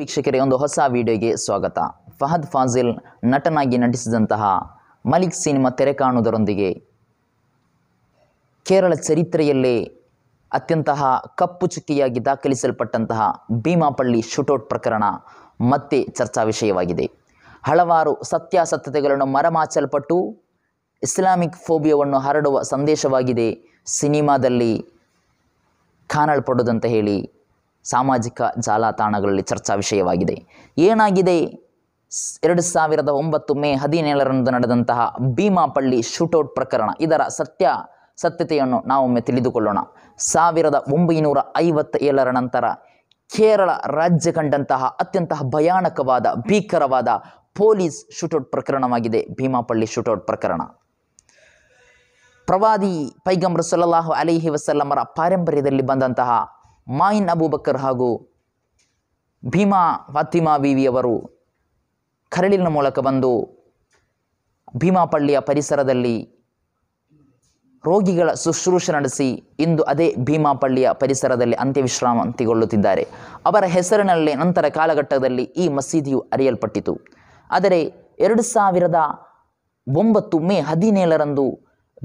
ವೀಕ್ಷಕರೇ ಒಂದು ಹೊಸ ವಿಡಿಯೋಗೆ ಸ್ವಾಗತ ಫಹದ್ ಫಾಜಿಲ್ ನಟನಾಗಿ ನಟಿಸಿದಂತಹ ಮಲಿಕ್ ಸಿನಿಮಾ ತೆರೆ ಕಾಣುವುದರೊಂದಿಗೆ ಕೇರಳ ಚರಿತ್ರೆಯಲ್ಲೇ ಅತ್ಯಂತಹ ಕಪ್ಪು ಚುಕ್ಕಿಯಾಗಿ ದಾಖಲಿಸಲ್ಪಟ್ಟಂತಹ ಭೀಮಾಪಳ್ಳಿ ಶೂಟೌಟ್ ಪ್ರಕರಣ ಮತ್ತೆ ಚರ್ಚಾ ವಿಷಯವಾಗಿದೆ ಹಲವಾರು ಸತ್ಯಾಸತ್ಯತೆಗಳನ್ನು ಮರಮಾಚಲ್ಪಟ್ಟು ಇಸ್ಲಾಮಿಕ್ ಫೋಬಿಯಾವನ್ನು ಹರಡುವ ಸಂದೇಶವಾಗಿದೆ ಸಿನಿಮಾದಲ್ಲಿ ಕಾಣಲ್ಪಡೋದಂತ ಹೇಳಿ ಸಾಮಾಜಿಕ ಜಾಲತಾಣಗಳಲ್ಲಿ ಚರ್ಚಾ ವಿಷಯವಾಗಿದೆ ಏನಾಗಿದೆ ಎರಡು ಸಾವಿರದ ಒಂಬತ್ತು ಮೇ ಹದಿನೇಳರಂದು ನಡೆದಂತಹ ಭೀಮಾಪಳ್ಳಿ ಶೂಟೌಟ್ ಪ್ರಕರಣ ಇದರ ಸತ್ಯ ಸತ್ಯತೆಯನ್ನು ನಾವೊಮ್ಮೆ ತಿಳಿದುಕೊಳ್ಳೋಣ ಸಾವಿರದ ಒಂಬೈನೂರ ಐವತ್ತ ಏಳರ ನಂತರ ಕೇರಳ ರಾಜ್ಯ ಕಂಡಂತಹ ಅತ್ಯಂತ ಭಯಾನಕವಾದ ಭೀಕರವಾದ ಪೊಲೀಸ್ ಶೂಟೌಟ್ ಪ್ರಕರಣವಾಗಿದೆ ಭೀಮಾಪಳ್ಳಿ ಶೂಟೌಟ್ ಪ್ರಕರಣ ಪ್ರವಾದಿ ಪೈಗಂಬ್ರ ಸಲಹು ಅಲಿಹಿ ವಸಲ್ಲಮರ ಪಾರಂಪರ್ಯದಲ್ಲಿ ಬಂದಂತಹ ಮಾಯಿನ್ ಅಬೂಬಕ್ಕರ್ ಹಾಗೂ ಭೀಮಾ ಫಾತಿಮಾ ವಿವಿಯವರು ಕರಳಿನ ಮೂಲಕ ಬಂದು ಭೀಮಾಪಳ್ಳಿಯ ಪರಿಸರದಲ್ಲಿ ರೋಗಿಗಳ ಶುಶ್ರೂಷೆ ನಡೆಸಿ ಇಂದು ಅದೇ ಭೀಮಾಪಳ್ಳಿಯ ಪರಿಸರದಲ್ಲಿ ಅಂತ್ಯವಿಶ್ರಾಂತಿಗೊಳ್ಳುತ್ತಿದ್ದಾರೆ ಅವರ ಹೆಸರಿನಲ್ಲೇ ನಂತರ ಕಾಲಘಟ್ಟದಲ್ಲಿ ಈ ಮಸೀದಿಯು ಅರಿಯಲ್ಪಟ್ಟಿತು ಆದರೆ ಎರಡು ಸಾವಿರದ ಒಂಬತ್ತು ಮೇ ಹದಿನೇಳರಂದು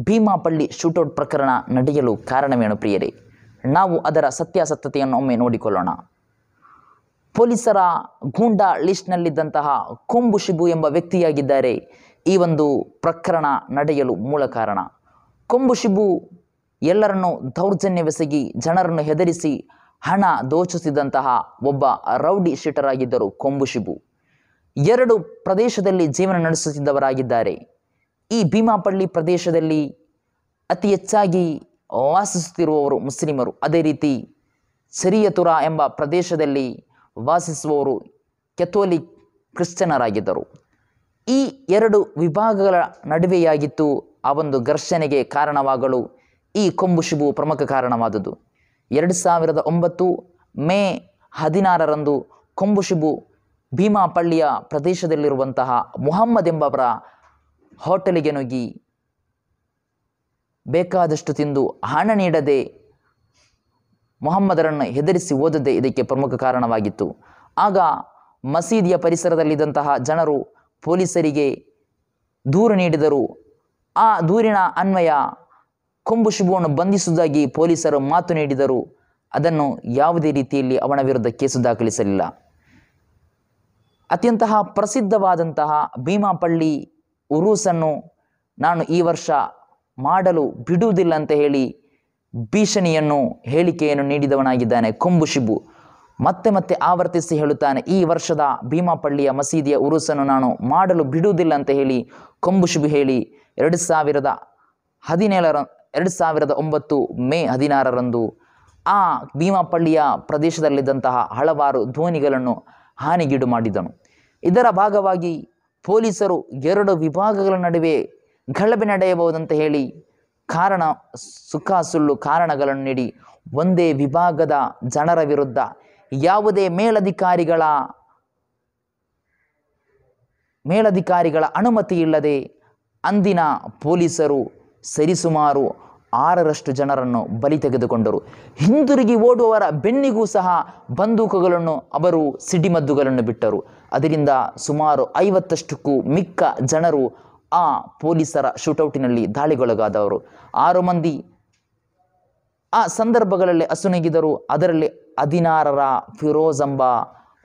ಭೀಮಾಪಳ್ಳಿ ಶೂಟೌಟ್ ಪ್ರಕರಣ ನಡೆಯಲು ಕಾರಣವೇನು ಪ್ರಿಯರೇ ನಾವು ಅದರ ಸತ್ಯಾಸತ್ಯತೆಯನ್ನು ಒಮ್ಮೆ ನೋಡಿಕೊಳ್ಳೋಣ ಪೊಲೀಸರ ಗೂಂಡಾ ಲಿಸ್ಟ್ನಲ್ಲಿದ್ದಂತಹ ಕೊಂಬು ಶಿಬು ಎಂಬ ವ್ಯಕ್ತಿಯಾಗಿದ್ದಾರೆ ಈ ಒಂದು ಪ್ರಕರಣ ನಡೆಯಲು ಮೂಲ ಕಾರಣ ಕೊಂಬು ಶಿಬು ಎಲ್ಲರನ್ನು ದೌರ್ಜನ್ಯವೆಸಗಿ ಜನರನ್ನು ಹೆದರಿಸಿ ಹಣ ದೋಚಿಸಿದಂತಹ ಒಬ್ಬ ರೌಡಿ ಶೀಟರ್ ಕೊಂಬು ಶಿಬು ಎರಡು ಪ್ರದೇಶದಲ್ಲಿ ಜೀವನ ನಡೆಸುತ್ತಿದ್ದವರಾಗಿದ್ದಾರೆ ಈ ಭೀಮಾಪಳ್ಳಿ ಪ್ರದೇಶದಲ್ಲಿ ಅತಿ ಹೆಚ್ಚಾಗಿ ವಾಸಿಸುತ್ತಿರುವವರು ಮುಸ್ಲಿಮರು ಅದೇ ರೀತಿ ಸರಿಯತುರ ಎಂಬ ಪ್ರದೇಶದಲ್ಲಿ ವಾಸಿಸುವವರು ಕೆಥೋಲಿಕ್ ಕ್ರಿಶ್ಚಿಯನರಾಗಿದ್ದರು ಈ ಎರಡು ವಿಭಾಗಗಳ ನಡುವೆಯಾಗಿತ್ತು ಆ ಒಂದು ಘರ್ಷಣೆಗೆ ಕಾರಣವಾಗಲು ಈ ಕೊಂಬುಶುಬು ಪ್ರಮುಖ ಕಾರಣವಾದುದು ಎರಡು ಸಾವಿರದ ಒಂಬತ್ತು ಮೇ ಹದಿನಾರರಂದು ಕೊಂಬುಶಿಬು ಭೀಮಾಪಳ್ಳಿಯ ಪ್ರದೇಶದಲ್ಲಿರುವಂತಹ ಮುಹಮ್ಮದ್ ಎಂಬವರ ಹೋಟೆಲಿಗೆ ನುಗ್ಗಿ ಬೇಕಾದಷ್ಟು ತಿಂದು ಹಣ ನೀಡದೆ ಮೊಹಮ್ಮದರನ್ನು ಹೆದರಿಸಿ ಓದದೆ ಇದಕ್ಕೆ ಪ್ರಮುಖ ಕಾರಣವಾಗಿತ್ತು ಆಗ ಮಸೀದಿಯ ಪರಿಸರದಲ್ಲಿದ್ದಂತಹ ಜನರು ಪೊಲೀಸರಿಗೆ ದೂರು ನೀಡಿದರು ಆ ದೂರಿನ ಅನ್ವಯ ಕೊಂಬು ಶುಭವನ್ನು ಬಂಧಿಸುವುದಾಗಿ ಪೊಲೀಸರು ಮಾತು ನೀಡಿದರು ಅದನ್ನು ಯಾವುದೇ ರೀತಿಯಲ್ಲಿ ಅವನ ವಿರುದ್ಧ ಕೇಸು ದಾಖಲಿಸಲಿಲ್ಲ ಅತ್ಯಂತಹ ಪ್ರಸಿದ್ಧವಾದಂತಹ ಭೀಮಾಪಳ್ಳಿ ಉರೂಸನ್ನು ನಾನು ಈ ವರ್ಷ ಮಾಡಲು ಬಿಡುವುದಿಲ್ಲ ಅಂತ ಹೇಳಿ ಭೀಷಣಿಯನ್ನು ಹೇಳಿಕೆಯನ್ನು ನೀಡಿದವನಾಗಿದ್ದಾನೆ ಕೊಂಬುಶಿಬು ಮತ್ತೆ ಮತ್ತೆ ಆವರ್ತಿಸಿ ಹೇಳುತ್ತಾನೆ ಈ ವರ್ಷದ ಭೀಮಾಪಳ್ಳಿಯ ಮಸೀದಿಯ ಉರುಸನ್ನು ನಾನು ಮಾಡಲು ಬಿಡುವುದಿಲ್ಲ ಅಂತ ಹೇಳಿ ಕೊಂಬುಶಿಬು ಹೇಳಿ ಎರಡು ಸಾವಿರದ ಹದಿನೇಳರ ಎರಡು ಸಾವಿರದ ಒಂಬತ್ತು ಮೇ ಹದಿನಾರರಂದು ಆ ಭೀಮಾಪಳ್ಳಿಯ ಪ್ರದೇಶದಲ್ಲಿದ್ದಂತಹ ಹಲವಾರು ಧ್ವನಿಗಳನ್ನು ಹಾನಿಗೀಡು ಮಾಡಿದನು ಇದರ ಭಾಗವಾಗಿ ಪೊಲೀಸರು ಎರಡು ವಿಭಾಗಗಳ ನಡುವೆ ಗಲಭೆ ನಡೆಯಬಹುದಂತ ಹೇಳಿ ಕಾರಣ ಸುಖ ಸುಳ್ಳು ಕಾರಣಗಳನ್ನು ನೀಡಿ ಒಂದೇ ವಿಭಾಗದ ಜನರ ವಿರುದ್ಧ ಯಾವುದೇ ಮೇಲಧಿಕಾರಿಗಳ ಮೇಲಧಿಕಾರಿಗಳ ಅನುಮತಿ ಇಲ್ಲದೆ ಅಂದಿನ ಪೊಲೀಸರು ಸರಿಸುಮಾರು ಆರರಷ್ಟು ಜನರನ್ನು ಬಲಿ ತೆಗೆದುಕೊಂಡರು ಹಿಂದಿರುಗಿ ಓಡುವವರ ಬೆನ್ನಿಗೂ ಸಹ ಬಂದೂಕುಗಳನ್ನು ಅವರು ಸಿಡಿಮದ್ದುಗಳನ್ನು ಬಿಟ್ಟರು ಅದರಿಂದ ಸುಮಾರು ಐವತ್ತಷ್ಟಕ್ಕೂ ಮಿಕ್ಕ ಜನರು ಆ ಪೊಲೀಸರ ಶೂಟೌಟಿನಲ್ಲಿ ದಾಳಿಗೊಳಗಾದವರು ಆರು ಮಂದಿ ಆ ಸಂದರ್ಭಗಳಲ್ಲಿ ಅಸುನೀಗಿದರು ಅದರಲ್ಲಿ ಹದಿನಾರರ ಫಿರೋಜ್ ಎಂಬ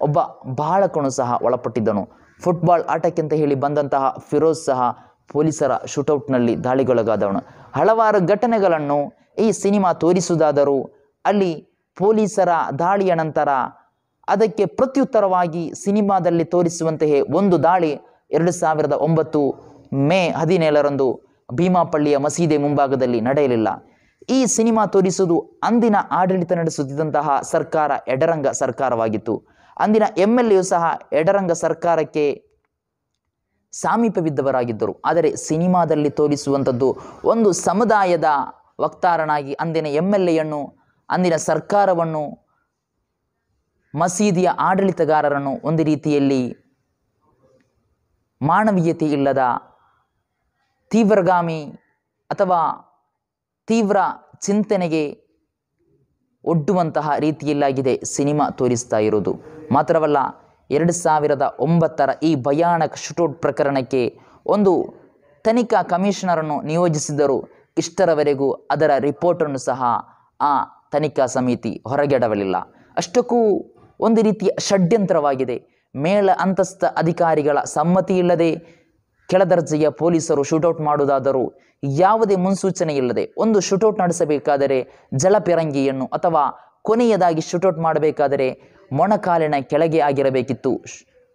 ಒಬ್ಬ ಬಾಳಕನು ಸಹ ಒಳಪಟ್ಟಿದ್ದನು ಫುಟ್ಬಾಲ್ ಆಟಕ್ಕೆ ಅಂತ ಹೇಳಿ ಬಂದಂತಹ ಫಿರೋಜ್ ಸಹ ಪೊಲೀಸರ ಶೂಟೌಟ್ನಲ್ಲಿ ದಾಳಿಗೊಳಗಾದವನು ಹಲವಾರು ಘಟನೆಗಳನ್ನು ಈ ಸಿನಿಮಾ ತೋರಿಸುವುದಾದರೂ ಅಲ್ಲಿ ಪೊಲೀಸರ ದಾಳಿಯ ನಂತರ ಅದಕ್ಕೆ ಪ್ರತ್ಯುತ್ತರವಾಗಿ ಸಿನಿಮಾದಲ್ಲಿ ತೋರಿಸುವಂತೆಯೇ ಒಂದು ದಾಳಿ ಎರಡು ಸಾವಿರದ ಒಂಬತ್ತು ಮೇ ಹದಿನೇಳರಂದು ಭೀಮಾಪಳ್ಳಿಯ ಮಸೀದಿ ಮುಂಭಾಗದಲ್ಲಿ ನಡೆಯಲಿಲ್ಲ ಈ ಸಿನಿಮಾ ತೋರಿಸುವುದು ಅಂದಿನ ಆಡಳಿತ ನಡೆಸುತ್ತಿದ್ದಂತಹ ಸರ್ಕಾರ ಎಡರಂಗ ಸರ್ಕಾರವಾಗಿತ್ತು ಅಂದಿನ ಎಂ ಎಲ್ ಸಹ ಎಡರಂಗ ಸರ್ಕಾರಕ್ಕೆ ಸಾಮೀಪವಿದ್ದವರಾಗಿದ್ದರು ಆದರೆ ಸಿನಿಮಾದಲ್ಲಿ ತೋರಿಸುವಂಥದ್ದು ಒಂದು ಸಮುದಾಯದ ವಕ್ತಾರನಾಗಿ ಅಂದಿನ ಎಮ್ ಎಲ್ ಎಯನ್ನು ಅಂದಿನ ಸರ್ಕಾರವನ್ನು ಮಸೀದಿಯ ಆಡಳಿತಗಾರರನ್ನು ಒಂದು ರೀತಿಯಲ್ಲಿ ಮಾನವೀಯತೆ ಇಲ್ಲದ ತೀವ್ರಗಾಮಿ ಅಥವಾ ತೀವ್ರ ಚಿಂತನೆಗೆ ಒಡ್ಡುವಂತಹ ರೀತಿಯಲ್ಲಾಗಿದೆ ಸಿನಿಮಾ ತೋರಿಸ್ತಾ ಇರೋದು ಮಾತ್ರವಲ್ಲ ಎರಡು ಸಾವಿರದ ಒಂಬತ್ತರ ಈ ಭಯಾನಕ ಶೂಟೌಟ್ ಪ್ರಕರಣಕ್ಕೆ ಒಂದು ತನಿಖಾ ಕಮಿಷನರನ್ನು ನಿಯೋಜಿಸಿದರು ಇಷ್ಟರವರೆಗೂ ಅದರ ರಿಪೋರ್ಟನ್ನು ಸಹ ಆ ತನಿಖಾ ಸಮಿತಿ ಹೊರಗೆಡವಲಿಲ್ಲ ಅಷ್ಟಕ್ಕೂ ಒಂದು ರೀತಿಯ ಷಡ್ಯಂತ್ರವಾಗಿದೆ ಮೇಳ ಅಂತಸ್ಥ ಅಧಿಕಾರಿಗಳ ಸಮ್ಮತಿ ಇಲ್ಲದೆ ಕೆಳದರ್ಜೆಯ ಪೊಲೀಸರು ಶೂಟೌಟ್ ಮಾಡುವುದಾದರೂ ಯಾವುದೇ ಮುನ್ಸೂಚನೆ ಇಲ್ಲದೆ ಒಂದು ಶೂಟೌಟ್ ನಡೆಸಬೇಕಾದರೆ ಜಲಪಿರಂಗಿಯನ್ನು ಅಥವಾ ಕೊನೆಯದಾಗಿ ಶೂಟೌಟ್ ಮಾಡಬೇಕಾದರೆ ಮೊಣಕಾಲಿನ ಕೆಳಗೆ ಆಗಿರಬೇಕಿತ್ತು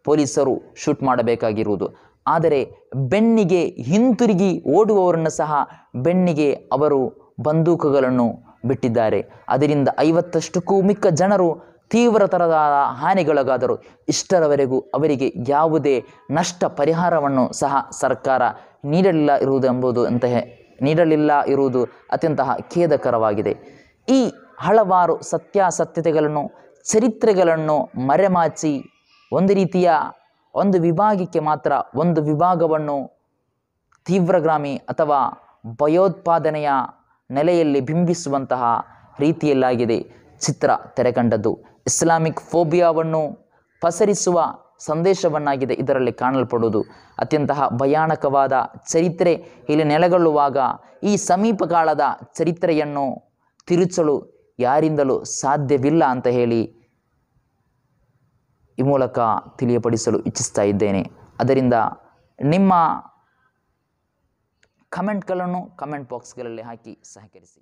ಪೊಲೀಸರು ಶೂಟ್ ಮಾಡಬೇಕಾಗಿರುವುದು ಆದರೆ ಬೆನ್ನಿಗೆ ಹಿಂತಿರುಗಿ ಓಡುವವರನ್ನು ಸಹ ಬೆನ್ನಿಗೆ ಅವರು ಬಂದೂಕುಗಳನ್ನು ಬಿಟ್ಟಿದ್ದಾರೆ ಅದರಿಂದ ಐವತ್ತಷ್ಟಕ್ಕೂ ಮಿಕ್ಕ ಜನರು ತೀವ್ರತರದ ಹಾನಿಗೊಳಗಾದರೂ ಇಷ್ಟರವರೆಗೂ ಅವರಿಗೆ ಯಾವುದೇ ನಷ್ಟ ಪರಿಹಾರವನ್ನು ಸಹ ಸರ್ಕಾರ ನೀಡಲಿಲ್ಲ ಎಂಬುದು ಅಂತಹ ನೀಡಲಿಲ್ಲ ಇರುವುದು ಅತ್ಯಂತ ಖೇದಕರವಾಗಿದೆ ಈ ಹಲವಾರು ಸತ್ಯಾಸತ್ಯತೆಗಳನ್ನು ಚರಿತ್ರೆಗಳನ್ನು ಮರೆಮಾಚಿ ಒಂದು ರೀತಿಯ ಒಂದು ವಿಭಾಗಕ್ಕೆ ಮಾತ್ರ ಒಂದು ವಿಭಾಗವನ್ನು ತೀವ್ರಗ್ರಾಮಿ ಅಥವಾ ಭಯೋತ್ಪಾದನೆಯ ನೆಲೆಯಲ್ಲಿ ಬಿಂಬಿಸುವಂತಹ ರೀತಿಯಲ್ಲಾಗಿದೆ ಚಿತ್ರ ತೆರೆ ಕಂಡದ್ದು ಇಸ್ಲಾಮಿಕ್ ಫೋಬಿಯಾವನ್ನು ಪಸರಿಸುವ ಸಂದೇಶವನ್ನಾಗಿದೆ ಇದರಲ್ಲಿ ಕಾಣಲ್ಪಡುವುದು ಅತ್ಯಂತ ಭಯಾನಕವಾದ ಚರಿತ್ರೆ ಇಲ್ಲಿ ನೆಲೆಗೊಳ್ಳುವಾಗ ಈ ಸಮೀಪಕಾಲದ ಚರಿತ್ರೆಯನ್ನು ತಿರುಚಲು ಯಾರಿಂದಲೂ ಸಾಧ್ಯವಿಲ್ಲ ಅಂತ ಹೇಳಿ ಈ ಮೂಲಕ ತಿಳಿಯಪಡಿಸಲು ಇಚ್ಛಿಸ್ತಾ ಇದ್ದೇನೆ ಅದರಿಂದ ನಿಮ್ಮ ಕಮೆಂಟ್ಗಳನ್ನು ಕಮೆಂಟ್ ಬಾಕ್ಸ್ಗಳಲ್ಲಿ ಹಾಕಿ ಸಹಕರಿಸಿ